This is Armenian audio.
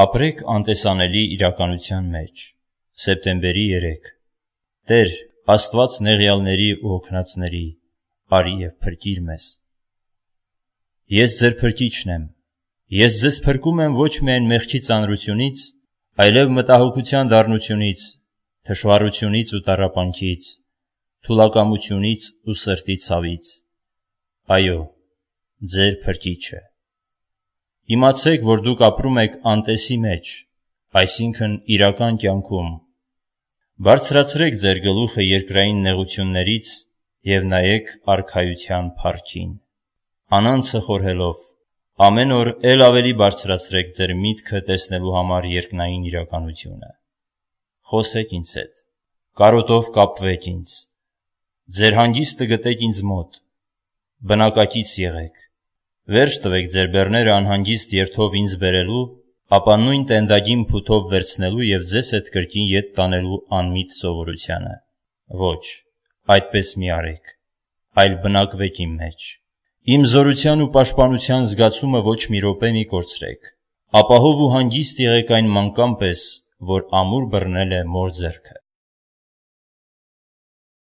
Ապրեք անտեսանելի իրականության մեջ։ Սեպտեմբերի 3։ Տեր, Աստված նեղյալների ու օգնածների, արի եւ փրկիր մեզ։ Ես ձեր փրկիչն եմ։ Ես ձեզ փրկում եմ ոչ միայն մեղքի ծանրությունից, այլև մտահոգության դառնությունից, թշվառությունից ու տարապանքից, թուլակամությունից ու սրտի ցավից։ Այո, ձեր փրկիչը։ Իմացեք, որ դուք ապրում եք անտեսի մեջ, այսինքն իրական կյանքում։ Բարձրացրեք ձեր գլուխը երկրային նեղություններից եւ նայեք արքայության փառքին։ Անանցը խորհելով ամեն օր ել ավելի բարձրացրեք ձեր միտքը տեսնելու համար երկնային իրականությունը։ Խոսեք ինձ հետ։ Կարոտով կապվեք ինձ։ Ձեր հանգիստը գտեք ինձ մոտ։ Բնակակից եղեք Վերջ տվեք ձեր բեռները անհանգիստ երթով ինձ բերելու, ապա նույն տենդագին փութով վերցնելու եւ ձեզ այդ կրկին յետ տանելու անմիտ սովորությանը։ Ոչ, այդպես մի արեք, այլ բնակվեք իմ մեջ։ Իմ զորության ու պաշտպանության զգացումը ոչ մի րոպե մի կորցրեք։ Ապահով ու հանգիստ եղեք այն մանկան պես, որ ամուր բռնել է մոր ձեռքը։